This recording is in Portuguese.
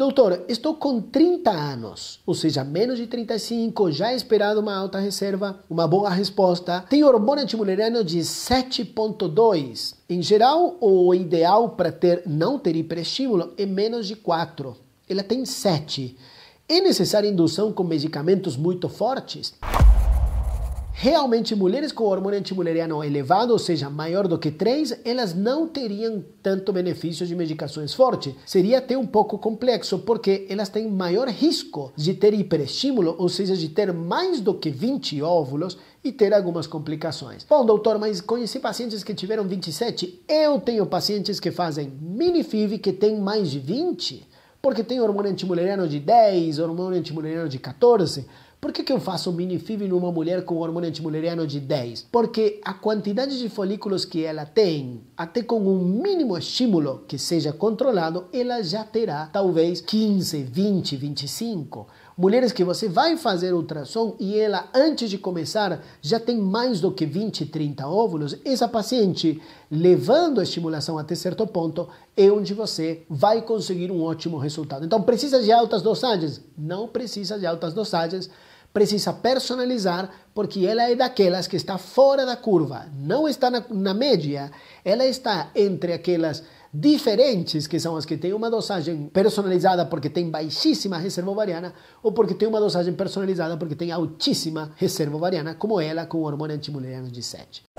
Doutor, estou com 30 anos, ou seja, menos de 35, já é esperado uma alta reserva, uma boa resposta. Tenho hormônio antimuleriano de 7.2. Em geral, o ideal para ter não ter hiperestímulo é menos de 4. Ela tem 7. É necessária indução com medicamentos muito fortes? realmente mulheres com hormônio antimuleriano elevado, ou seja, maior do que 3, elas não teriam tanto benefício de medicações fortes. Seria até um pouco complexo, porque elas têm maior risco de ter hiperestímulo, ou seja, de ter mais do que 20 óvulos e ter algumas complicações. Bom, doutor, mas conheci pacientes que tiveram 27. Eu tenho pacientes que fazem mini-FIV que têm mais de 20, porque tem hormônio antimuleriano de 10, hormônio antimuleriano de 14. Por que, que eu faço minifib numa mulher com hormônio antimuleriano de 10? Porque a quantidade de folículos que ela tem, até com um mínimo estímulo que seja controlado, ela já terá talvez 15, 20, 25. Mulheres que você vai fazer ultrassom e ela, antes de começar, já tem mais do que 20, 30 óvulos, essa paciente, levando a estimulação até certo ponto, é onde você vai conseguir um ótimo resultado. Então, precisa de altas dosagens? Não precisa de altas dosagens precisa personalizar porque ela é daquelas que está fora da curva, não está na, na média, ela está entre aquelas diferentes, que são as que têm uma dosagem personalizada porque tem baixíssima reserva ovariana ou porque tem uma dosagem personalizada porque tem altíssima reserva ovariana, como ela com o hormônio antimuleriano de 7.